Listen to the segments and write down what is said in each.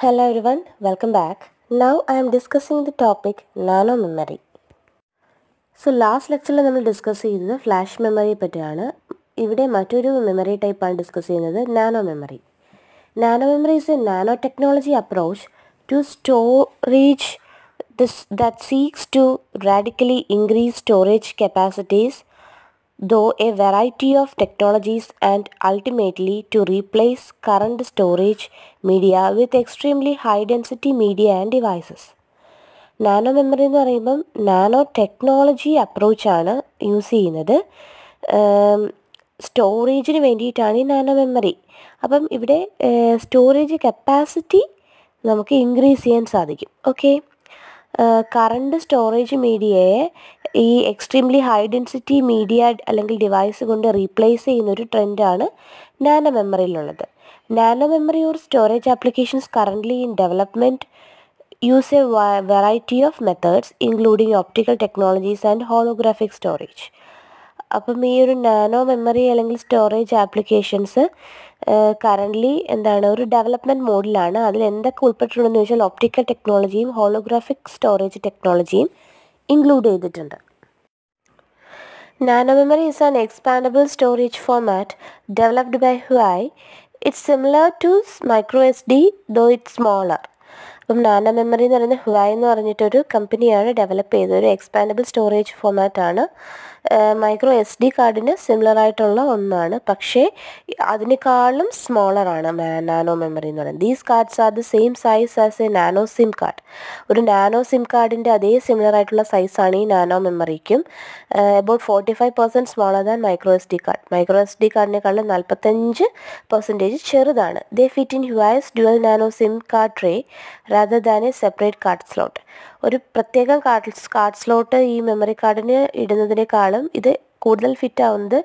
Hello everyone, welcome back. Now I am discussing the topic Nano Memory. So last ലെക്ചറിൽ നമ്മൾ discuss ചെയ്തത് flash മെമ്മറിയെ പറ്റിയാണ് ഇവിടെ മറ്റൊരു മെമ്മറി ടൈപ്പാണ് ഡിസ്കസ് ചെയ്യുന്നത് nano memory nano memory is a nano technology approach to storage this that seeks to radically increase storage capacities though a variety of technologies and ultimately to replace current storage media with extremely high density media and devices. Nano memory എന്ന് പറയുമ്പം nano technology അപ്രോച്ചാണ് use ചെയ്യുന്നത് സ്റ്റോറേജിന് വേണ്ടിയിട്ടാണ് ഈ nano memory അപ്പം ഇവിടെ storage capacity നമുക്ക് increase ചെയ്യാൻ സാധിക്കും ഓക്കെ കറണ്ട് സ്റ്റോറേജ് മീഡിയയെ ഈ എക്സ്ട്രീംലി ഹൈ ഡെൻസിറ്റി മീഡിയ അല്ലെങ്കിൽ ഡിവൈസ് കൊണ്ട് റീപ്ലേസ് ചെയ്യുന്ന ഒരു ട്രെൻഡാണ് നാനോ മെമ്മറിയിലുള്ളത് nano memory or storage applications currently in development use a variety of methods including optical technologies and holographic storage അപ്പം ഈ ഒരു നാനോ മെമ്മറി അല്ലെങ്കിൽ സ്റ്റോറേജ് ആപ്ലിക്കേഷൻസ് കറൻ്റ്ലി എന്താണ് ഒരു ഡെവലപ്മെൻറ്റ് മോഡിലാണ് അതിൽ എന്തൊക്കെ ഉൾപ്പെട്ടിട്ടുണ്ടെന്ന് ചോദിച്ചാൽ ഓപ്റ്റിക്കൽ ടെക്നോളജിയും ഹോളോഗ്രാഫിക് സ്റ്റോറേജ് ടെക്നോളജിയും ഇൻക്ലൂഡ് ചെയ്തിട്ടുണ്ട് memory is an expandable storage format developed by Huawei. It's similar to micro SD, though it's smaller. അപ്പം നാനോ മെമ്മറി എന്ന് പറയുന്ന ഹുവായ് എന്ന് പറഞ്ഞിട്ടൊരു കമ്പനിയാണ് ഡെവലപ്പ് ചെയ്തത് ഒരു എക്സ്പാൻഡബിൾ സ്റ്റോറേജ് ഫോമാറ്റാണ് മൈക്രോ എസ് ഡി കാർഡിന് സിമിലർ ആയിട്ടുള്ള ഒന്നാണ് പക്ഷേ അതിനേക്കാളും സ്മോളർ ആണ് നാനോ മെമ്മറി എന്ന് പറയുന്നത് these cards are the same size as a nano SIM card ഒരു നാനോ സിം കാർഡിൻ്റെ അതേ സിമിലർ ആയിട്ടുള്ള സൈസാണ് ഈ നാനോ മെമ്മറിക്കും about forty five percent smaller than micro S D card micro S D കാർഡിനേക്കാളും നാൽപ്പത്തഞ്ച് പെർസെൻറ്റേജ് ചെറുതാണ് they fit in Huawei's dual nano SIM card tray rather than a separate card slot ഒരു പ്രത്യേക cards card slot ഈ memory കാർഡിന് ഇടുന്നതിനേക്കാളും ഇത് കൂടുതൽ ഫിറ്റ് ആവുന്നത്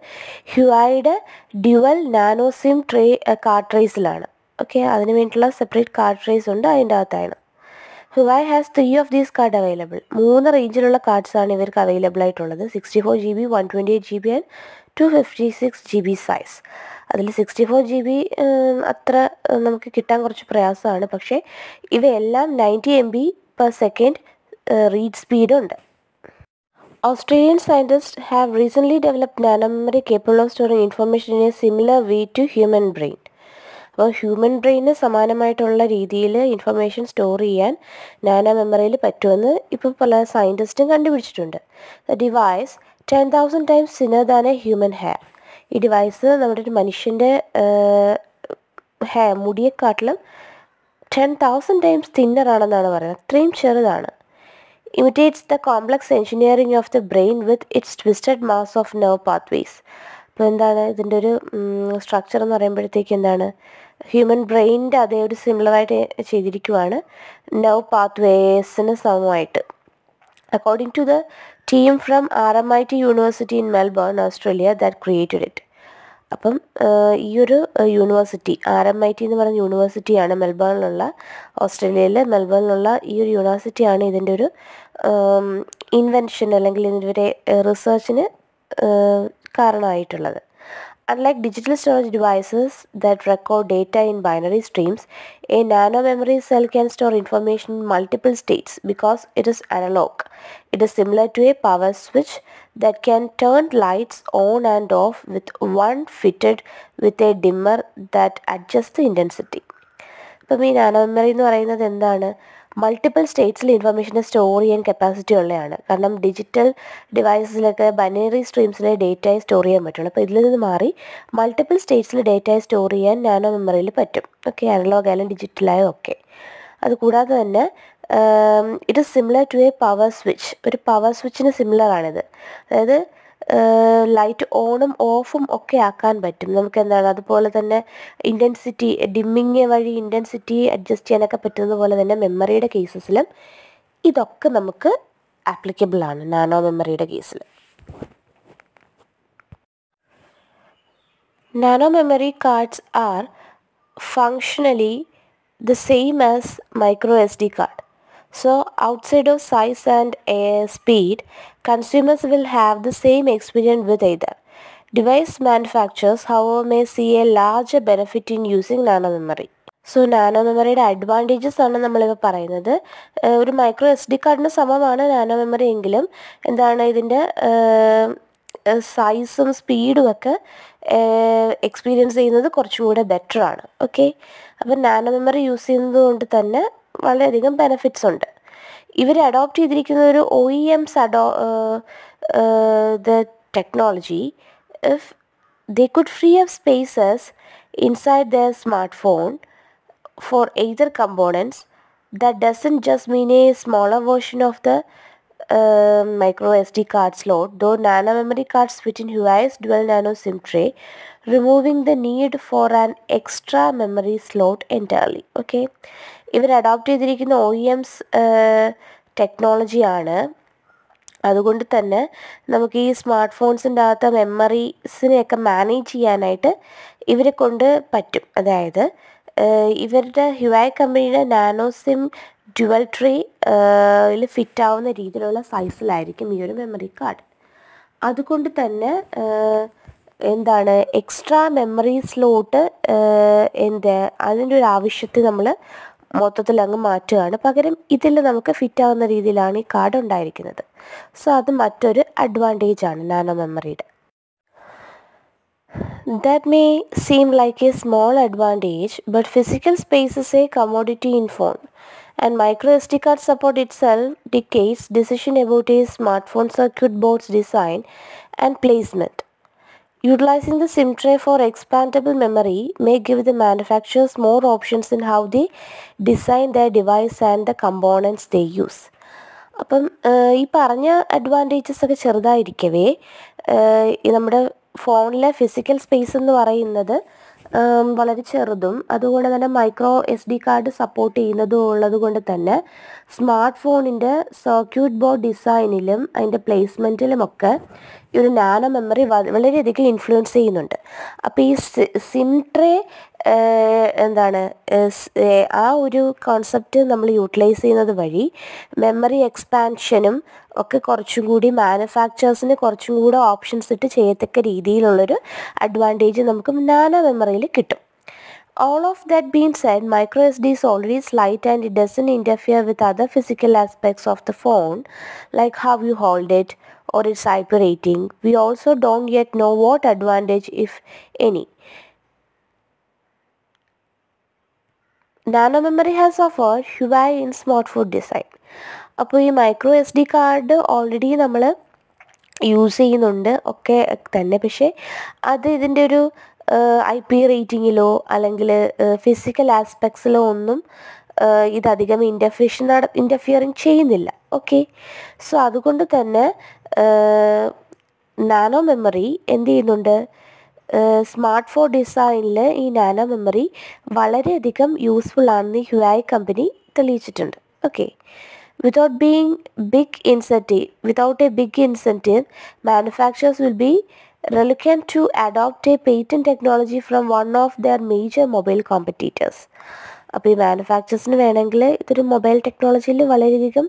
ഹ്യുവായിയുടെ dual nano SIM tray card ട്രേസിലാണ് ഓക്കെ അതിന് വേണ്ടിയിട്ടുള്ള സെപ്പറേറ്റ് കാർഡ് ട്രേസ് ഉണ്ട് അതിൻ്റെ അകത്താണ് Huawei has three of these card available മൂന്ന് റേഞ്ചിലുള്ള കാർഡ്സാണ് ഇവർക്ക് അവൈലബിൾ ആയിട്ടുള്ളത് sixty four G B one twenty eight G B and two fifty six G B size അതിൽ സിക്സ്റ്റി ഫോർ ജി ബി അത്ര നമുക്ക് കിട്ടാൻ കുറച്ച് പ്രയാസമാണ് പക്ഷേ ഇവയെല്ലാം ninety M B per second read speed ഉണ്ട് Australian scientist have recently developed nanomemory capable of storing information in a similar way to human brain അപ്പോൾ ഹ്യൂമൻ ബ്രെയിന് സമാനമായിട്ടുള്ള രീതിയിൽ ഇൻഫർമേഷൻ സ്റ്റോർ ചെയ്യാൻ നാനോ മെമ്മറിയിൽ പറ്റുമെന്ന് ഇപ്പോൾ പല സയൻറ്റിസ്റ്റും കണ്ടുപിടിച്ചിട്ടുണ്ട് the device ten thousand times thinner than a human hair ഈ ഡിവൈസ് നമ്മുടെ ഒരു മനുഷ്യൻ്റെ ഹെയർ മുടിയെക്കാട്ടിലും ടെൻ തൗസൻഡ് ടൈംസ് തിന്നറാണെന്നാണ് പറയുന്നത് അത്രയും ചെറുതാണ് imitates the complex engineering of the brain with its twisted mass of nerve pathways അപ്പോൾ എന്താണ് ഇതിൻ്റെ ഒരു സ്ട്രക്ചർ എന്ന് പറയുമ്പോഴത്തേക്ക് എന്താണ് ഹ്യൂമൻ ബ്രെയിനിൻ്റെ അതേ ഒരു സിമിലറായിട്ട് ചെയ്തിരിക്കുവാണ് നർവ് പാത്വേസിന് സമമായിട്ട് according to the team from R M I T university in Melbourne Australia that created it അപ്പം ഈ ഒരു university R M I T എന്ന് പറയുന്ന യൂണിവേഴ്സിറ്റിയാണ് മെൽബേണിലുള്ള ഓസ്ട്രേലിയയിലെ മെൽബേണിലുള്ള ഈ ഒരു യൂണിവേഴ്സിറ്റിയാണ് ഇതിൻ്റെ ഒരു ഇൻവെൻഷൻ അല്ലെങ്കിൽ ഇതിൻ്റെ റിസർച്ചിന് കാരണമായിട്ടുള്ളത് Unlike digital storage devices that record data in binary streams, a nanomemory cell can store information in multiple states because it is analog. It is similar to a power switch that can turn lights on and off with one fitted with a dimmer that adjusts the intensity. ഇപ്പം ഈ നാനോമെമ്മറി എന്ന് പറയുന്നത് എന്താണ് multiple സ്റ്റേറ്റ്സിൽ information store ചെയ്യാൻ capacity ഉള്ളതാണ് കാരണം digital ഡിവൈസസിലൊക്കെ ബൈനറി സ്ട്രീംസിലെ ഡേറ്റയായി സ്റ്റോർ ചെയ്യാൻ പറ്റുള്ളൂ അപ്പോൾ ഇതിൽ നിന്ന് മാറി മൾട്ടിപ്പിൾ സ്റ്റേറ്റ്സിൽ ഡേറ്റയായി സ്റ്റോർ ചെയ്യാൻ നാനോ മെമ്മറിയിൽ പറ്റും ഓക്കെ അനലോഗ് ആയാലും ഡിജിറ്റലായാലും ഓക്കെ അതുകൂടാതെ തന്നെ it similar to a power switch ഒരു പവർ സ്വിച്ചിന് സിമിലർ ആണിത് അതായത് ലൈറ്റ് ഓണും ഓഫും ഒക്കെ ആക്കാൻ പറ്റും നമുക്ക് എന്താണ് അതുപോലെ തന്നെ ഇൻറ്റൻസിറ്റി ഡിമ്മിങ് വഴി ഇൻറ്റൻസിറ്റി അഡ്ജസ്റ്റ് ചെയ്യാനൊക്കെ പറ്റുന്നത് പോലെ തന്നെ മെമ്മറിയുടെ കേസസിലും ഇതൊക്കെ നമുക്ക് ആപ്ലിക്കബിൾ ആണ് നാനോ മെമ്മറിയുടെ കേസിൽ nano memory cards are functionally the same as micro S D card So outside of size and uh, speed, consumers will have the same experience with either. Device manufacturers, however, may see a larger benefit in using nano memory. So nano മെമ്മറിയുടെ advantages ആണ് നമ്മളിപ്പോൾ പറയുന്നത് ഒരു micro S D കാർഡിന് സമമാണ് nano memory എങ്കിലും എന്താണ് ഇതിൻ്റെ സൈസും സ്പീഡും ഒക്കെ എക്സ്പീരിയൻസ് ചെയ്യുന്നത് കുറച്ചും കൂടെ ആണ് ഓക്കെ അപ്പം നാനോ മെമ്മറി യൂസ് ചെയ്യുന്നത് കൊണ്ട് തന്നെ വളരെയധികം ബെനഫിറ്റ്സ് ഉണ്ട് ഇവർ അഡോപ്റ്റ് ചെയ്തിരിക്കുന്ന ഒരു ഒ ഇ എംസ് അഡോ the technology if they could free off spaces inside the smart phone for either components the doesn't just mean a smaller version of the uh, micro SD card slot though nano memory cards fit in Huawei's dual nano SIM tray removing the need for an extra memory slot entirely okay even adopted ചെയ്തിരിക്കുന്ന OEM's E എംസ് ടെക്നോളജിയാണ് അതുകൊണ്ട് തന്നെ നമുക്ക് ഈ smart ഫോൺസിൻ്റെ അകത്ത് മെമ്മറീസിനെയൊക്കെ manage ചെയ്യാനായിട്ട് ഇവരെ കൊണ്ട് പറ്റും അതായത് ഇവരുടെ ഹ്യുവായ കമ്പനിയുടെ nano SIM dual tray fit ആവുന്ന രീതിയിലുള്ള സൈസിലായിരിക്കും ഈ ഒരു മെമ്മറി കാർഡ് അതുകൊണ്ട് തന്നെ എന്താണ് എക്സ്ട്രാ മെമ്മറി സ്ലോട്ട് എന്താ അതിൻ്റെ ഒരു ആവശ്യത്തെ നമ്മൾ മൊത്തത്തിൽ അങ്ങ് മാറ്റുകയാണ് പകരം ഇതിൽ നമുക്ക് ഫിറ്റ് ആവുന്ന രീതിയിലാണ് ഈ കാർഡ് ഉണ്ടായിരിക്കുന്നത് സോ അത് മറ്റൊരു ആണ് നാനോ മെമ്മറിയുടെ That may seem like a small advantage, but physical space is a commodity in phone, and micro SD card support itself dictates decision about a smartphone circuit board's design and placement. Utilizing the SIM tray for expandable memory may give the manufacturers more options in how they design their device and the components they use. അപ്പം ഈ പറഞ്ഞ advantages ഒക്കെ ചെറുതായിരിക്കവേ നമ്മുടെ ഫോണിലെ physical space എന്ന് പറയുന്നത് വളരെ ചെറുതും അതുകൊണ്ട് തന്നെ micro S D card support ചെയ്യുന്നതും ഉള്ളത് കൊണ്ട് തന്നെ സ്മാർട്ട് ഫോണിൻ്റെ സർക്യൂട്ട് ബോർഡ് ഡിസൈനിലും അതിൻ്റെ പ്ലേസ്മെൻറ്റിലുമൊക്കെ ഈ ഒരു നാനോ മെമ്മറി വളരെയധികം ഇൻഫ്ലുവൻസ് ചെയ്യുന്നുണ്ട് അപ്പോൾ ഈ സിം ട്രേ എന്താണ് ആ ഒരു കോൺസെപ്റ്റ് നമ്മൾ യൂട്ടിലൈസ് ചെയ്യുന്നത് വഴി മെമ്മറി എക്സ്പാൻഷനും ഒക്കെ കുറച്ചും കൂടി മാനുഫാക്ചേഴ്സിന് കുറച്ചും കൂടെ ഓപ്ഷൻസ് ഇട്ട് ചെയ്യത്തക്ക രീതിയിലുള്ളൊരു അഡ്വാൻറ്റേജ് നമുക്ക് നാനോ മെമ്മറിയിൽ കിട്ടും All of that being said, microSD is already slight and it doesn't interfere with other physical aspects of the phone like how you hold it or its IP rating. We also don't yet know what advantage if any. nano memory has over Huawei in smartphone design. Design അപ്പോൾ ഈ micro S D use already നമ്മൾ use ചെയ്യുന്നുണ്ട് ഒക്കെ തന്നെ I P റേറ്റിങ്ങിലോ അല്ലെങ്കിൽ physical ആസ്പെക്ട്സിലോ ഒന്നും ഇതധികം ഇൻ്റർഫിഷൻ നട interfering ചെയ്യുന്നില്ല ഓക്കെ സോ അതുകൊണ്ട് തന്നെ നാനോ മെമ്മറി എന്ത് ചെയ്യുന്നുണ്ട് സ്മാർട്ട് ഫോൺ ഡിസൈനിൽ ഈ നാനോ മെമ്മറി വളരെയധികം യൂസ്ഫുൾ ആണെന്ന് ഹ്യുവായ് കമ്പനി തെളിയിച്ചിട്ടുണ്ട് okay without being big incentive without a big incentive manufacturers will be reluctant to adopt a patent technology from one of their major mobile competitors. അപ്പോൾ ഈ മാനുഫാക്ചേഴ്സിന് വേണമെങ്കിൽ ഇതൊരു mobile ടെക്നോളജിയിൽ വളരെയധികം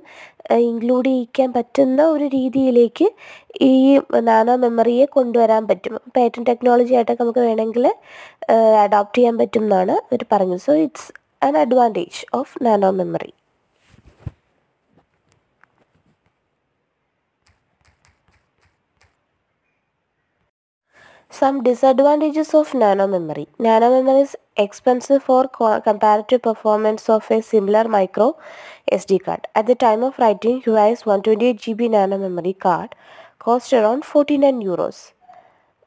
include ചെയ്യിക്കാൻ പറ്റുന്ന ഒരു രീതിയിലേക്ക് ഈ നാനോ മെമ്മറിയെ കൊണ്ടുവരാൻ പറ്റും പേറ്റൻ ടെക്നോളജി ആയിട്ടൊക്കെ നമുക്ക് വേണമെങ്കിൽ അഡോപ്റ്റ് ചെയ്യാൻ പറ്റും എന്നാണ് അവർ പറഞ്ഞത് so it's an advantage of nano memory Some disadvantages of nanomemory. Nanomemory is expensive for co comparative performance of a similar micro SD card. At the time of writing, UI's 128GB nanomemory card cost around 49 euros.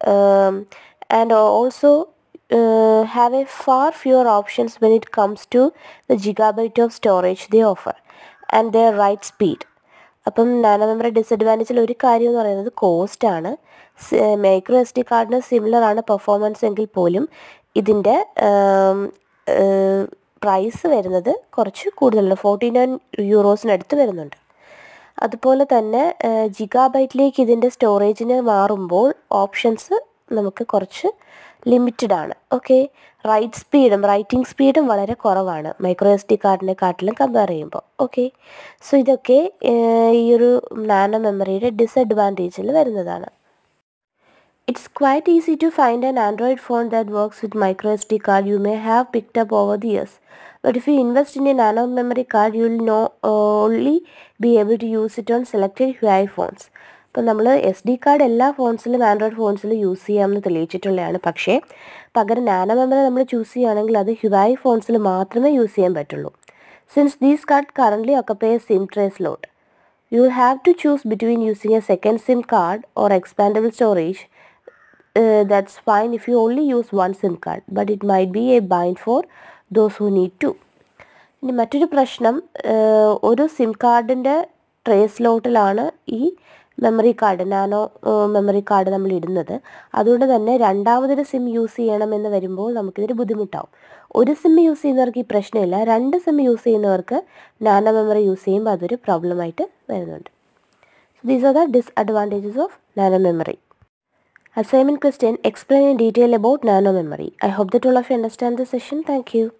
Um, and also uh, have a far fewer options when it comes to the gigabyte of storage they offer and their write speed. അപ്പം nano memory ഡിസഡ്വാൻറ്റേജിൽ ഒരു കാര്യം എന്ന് പറയുന്നത് കോസ്റ്റാണ് micro S D കാർഡിന് സിമിലറാണ് performance എങ്കിൽ പോലും ഇതിൻ്റെ പ്രൈസ് വരുന്നത് കുറച്ച് കൂടുതലാണ് ഫോർട്ടി നയൻ യൂറോസിനടുത്ത് വരുന്നുണ്ട് അതുപോലെ തന്നെ ജിഗാബൈറ്റിലേക്ക് ഇതിൻ്റെ സ്റ്റോറേജിന് മാറുമ്പോൾ ഓപ്ഷൻസ് നമുക്ക് കുറച്ച് ലിമിറ്റഡ് ആണ് ഓക്കെ റൈറ്റ് സ്പീഡും റൈറ്റിംഗ് സ്പീഡും വളരെ കുറവാണ് മൈക്രോ എസ് ഡി കാട്ടിലും കമ്പയർ ചെയ്യുമ്പോൾ ഓക്കെ സോ ഇതൊക്കെ ഈ ഒരു നാനോ മെമ്മറിയുടെ ഡിസഡ്വാൻറ്റേജിൽ വരുന്നതാണ് It's quite easy to find an Android phone that works with microSD card you may have picked up over the years. But if you invest in a nano memory card, you'll know, uh, only be able to use it on selected Huawei phones. ഇപ്പം നമ്മൾ S D card എല്ലാ ഫോൺസിലും Android ഫോൺസിലും use ചെയ്യാമെന്ന് തെളിയിച്ചിട്ടുള്ളതാണ് പക്ഷേ പകരം nano memory നമ്മൾ choose ചെയ്യുകയാണെങ്കിൽ അത് ഹ്യുവായി ഫോൺസിൽ മാത്രമേ യൂസ് ചെയ്യാൻ പറ്റുള്ളൂ since these card currently occupy SIM tray slot you have to choose between using a second SIM card or expandable storage uh, that's fine if you only use one SIM card but it might be a bind for those who need to ഇനി മറ്റൊരു പ്രശ്നം uh, ഒരു SIM കാർഡിൻ്റെ tray സ്ലോട്ടിലാണ് ഈ memory card nano memory card നമ്മൾ ഇടുന്നത് അതുകൊണ്ട് തന്നെ രണ്ടാമതൊരു സിം യൂസ് ചെയ്യണമെന്ന് വരുമ്പോൾ നമുക്കിതൊരു ബുദ്ധിമുട്ടാവും ഒരു സിം യൂസ് ചെയ്യുന്നവർക്ക് ഈ പ്രശ്നമില്ല രണ്ട് സിം യൂസ് ചെയ്യുന്നവർക്ക് നാനോ മെമ്മറി യൂസ് ചെയ്യുമ്പോൾ അതൊരു പ്രോബ്ലമായിട്ട് വരുന്നുണ്ട് these are the disadvantages of nano memory Assignment question explain in detail about nano memory. I hope that all of you understand the session. Thank you.